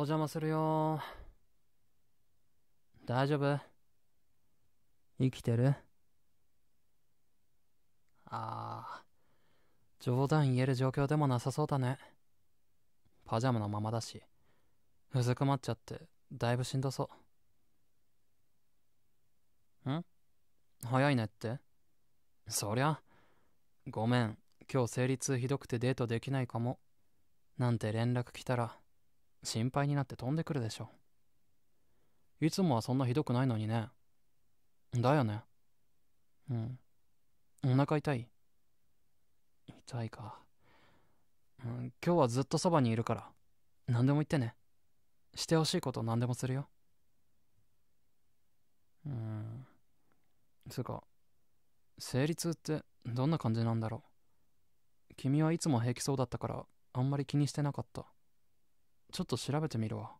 お邪魔するよ。大丈夫生きてるああ、冗談言える状況でもなさそうだね。パジャマのままだし、うずくまっちゃって、だいぶしんどそう。ん早いねってそりゃ、ごめん、今日生理痛ひどくてデートできないかも。なんて連絡来たら、心配になって飛んでくるでしょいつもはそんなひどくないのにねだよねうんお腹痛い痛いか、うん、今日はずっとそばにいるから何でも言ってねしてほしいこと何でもするようんつうか生理痛ってどんな感じなんだろう君はいつも平気そうだったからあんまり気にしてなかったちょっと調べてみるわ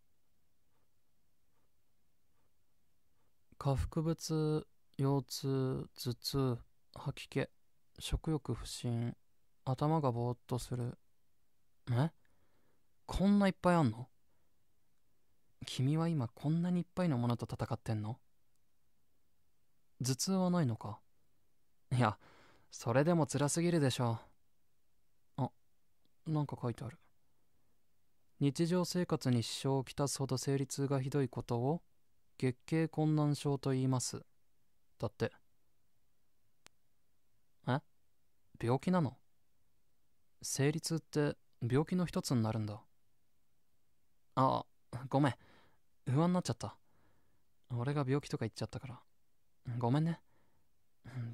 下腹部腰痛頭痛吐き気食欲不振頭がぼーっとするえこんないっぱいあんの君は今こんなにいっぱいのものと戦ってんの頭痛はないのかいやそれでも辛すぎるでしょあなんか書いてある日常生活に支障をきたすほど生理痛がひどいことを月経困難症と言いますだってえ病気なの生理痛って病気の一つになるんだあごめん不安になっちゃった俺が病気とか言っちゃったからごめんね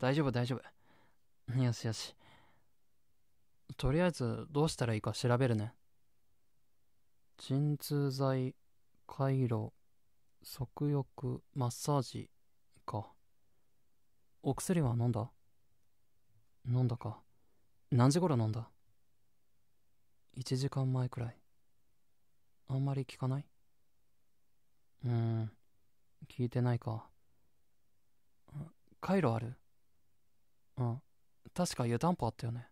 大丈夫大丈夫よしよしとりあえずどうしたらいいか調べるね鎮痛剤カイロ足浴マッサージかお薬は飲んだ飲んだか何時頃飲んだ1時間前くらいあんまり聞かないうーん聞いてないかカイロあるうん確か湯たんぽあったよね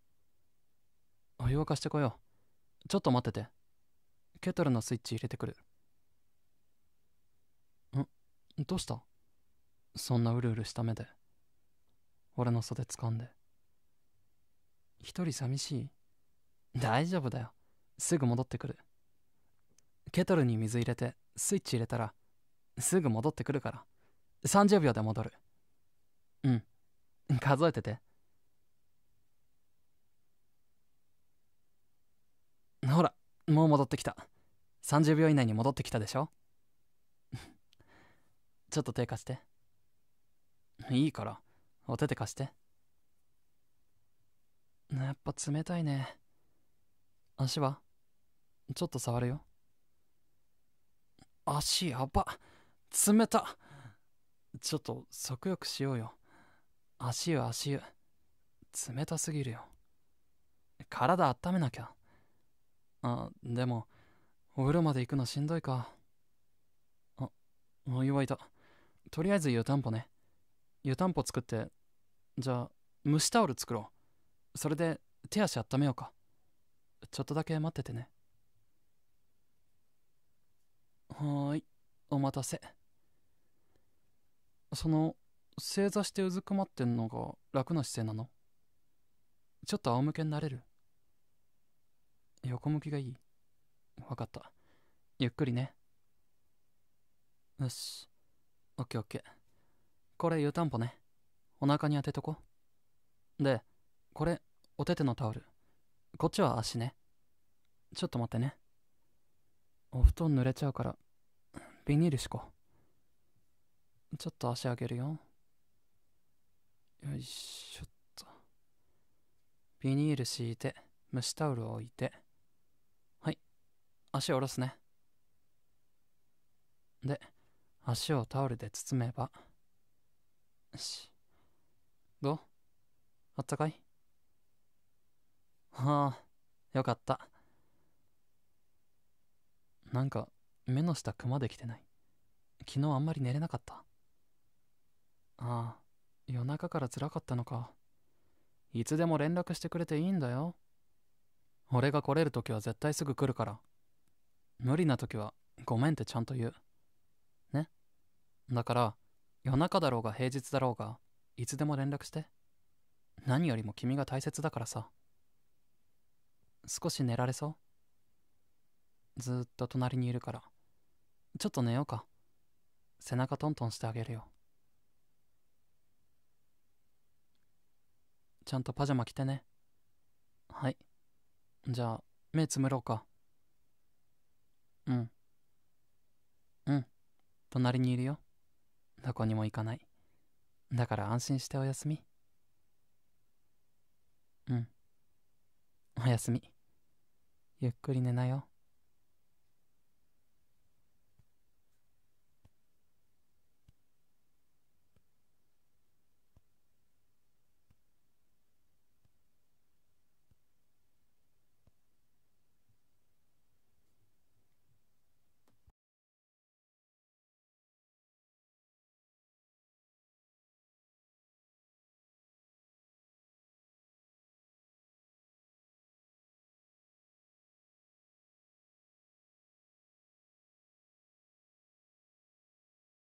お湯沸かしてこようちょっと待っててケトルのスイッチ入れてくるんどうしたそんなうるうるした目で俺の袖掴んで一人寂しい大丈夫だよすぐ戻ってくるケトルに水入れてスイッチ入れたらすぐ戻ってくるから30秒で戻るうん数えててほらもう戻ってきた30秒以内に戻ってきたでしょ ちょっと手貸していいからお手手貸してやっぱ冷たいね足はちょっと触るよ足やば冷たちょっと足浴しようよ足湯足湯冷たすぎるよ体温めなきゃあでもお風呂まで行くのしんどいか。あ、お湯沸いた。とりあえず湯たんぽね。湯たんぽ作って、じゃあ、蒸しタオル作ろう。それで手足温めようか。ちょっとだけ待っててね。はーい、お待たせ。その、正座してうずくまってんのが楽な姿勢なのちょっと仰向けになれる横向きがいい分かった。ゆっくりね。よし。オッケーオッケー。これ湯たんぽね。お腹に当てとこ。で、これ、お手手のタオル。こっちは足ね。ちょっと待ってね。お布団濡れちゃうから、ビニールしこ。ちょっと足上げるよ。よいしょっと。ビニール敷いて、蒸しタオルを置いて。足下ろすね。で、足をタオルで包めば。し。どうあったかいはあ、よかった。なんか、目の下クマできてない。昨日あんまり寝れなかった。ああ、夜中から辛かったのか。いつでも連絡してくれていいんだよ。俺が来れる時は絶対すぐ来るから。無理な時はごめんってちゃんと言う。ね。だから、夜中だろうが平日だろうが、いつでも連絡して。何よりも君が大切だからさ。少し寝られそうずっと隣にいるから。ちょっと寝ようか。背中トントンしてあげるよ。ちゃんとパジャマ着てね。はい。じゃあ、目つむろうか。うんうん隣にいるよどこにも行かないだから安心しておやすみうんおやすみゆっくり寝なよ